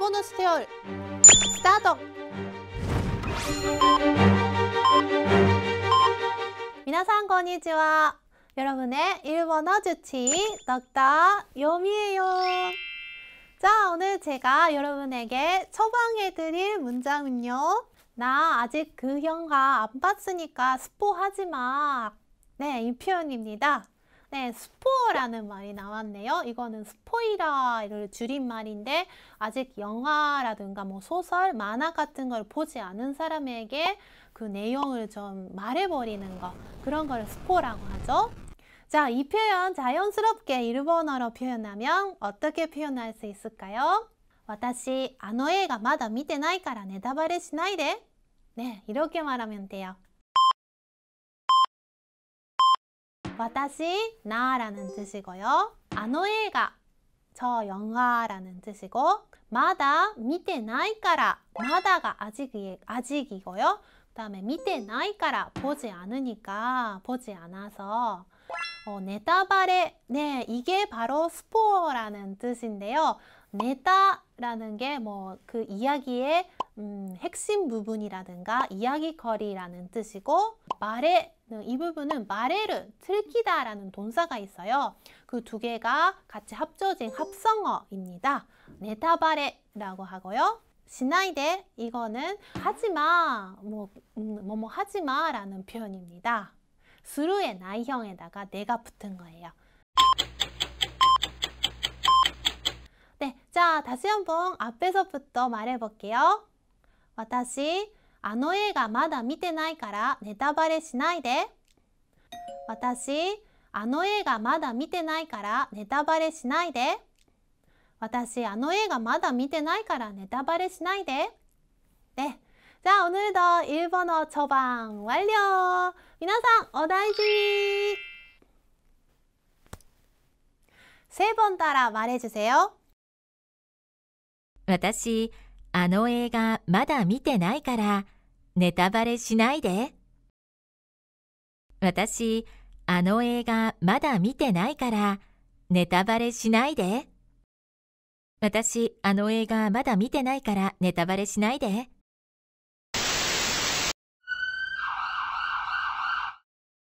보너스 대열 스타덕 미나상 건이지와 여러분의 일본어 주치 넉다 요미예요 자 오늘 제가 여러분에게 처방해드릴 문장은요 나 아직 그 형과 안 봤으니까 스포하지 마. 네, 이 표현입니다. 네, 스포라는 말이 나왔네요. 이거는 스포이라를 줄인 말인데 아직 영화라든가 뭐 소설, 만화 같은 걸 보지 않은 사람에게 그 내용을 좀 말해버리는 거 그런 걸 스포라고 하죠. 자, 이 표현 자연스럽게 일본어로 표현하면 어떻게 표현할 수 있을까요? 私あの映画まだ見てないからネタバレしないで。ね、이렇게 네, 말하면 돼요. 와다시 나라는 뜻이고요. 아노에가 저 영화라는 뜻이고 마다 미테 나이까라 마다가 아직 아직이고요. 그다음에 미테 나이까라 보지 않으니까 보지 않아서 어, 네타바레 네 이게 바로 스포어라는 뜻인데요. 네타라는 게 뭐 그 이야기의 음, 핵심 부분이라든가 이야기거리라는 뜻이고 마레이 네, 부분은 마레르, 틀키다라는 동사가 있어요. 그 두 개가 같이 합쳐진 합성어입니다. 네타바레라고 하고요. 시나이데 이거는 하지마, 뭐, 뭐뭐 음, 뭐 하지마라는 표현입니다. 스루의 나이형에다가 내가 붙은 거예요. 네, 자 다시 한 번 앞에서부터 말해볼게요. 私あの映画まだ見てないからネタバレしないで。私、あの映画まだ見てないからネタバレしないで。私、あの映画まだ見てないからネタバレしないで。で、じゃあ오늘도일본어초반완료皆さんお大事세번따라말해주세요私、あの映画まだ見てないからネタバレしないで。私、あの映画まだ見てないからネタバレしないで。私、あの映画まだ見てないからネタバレしないで。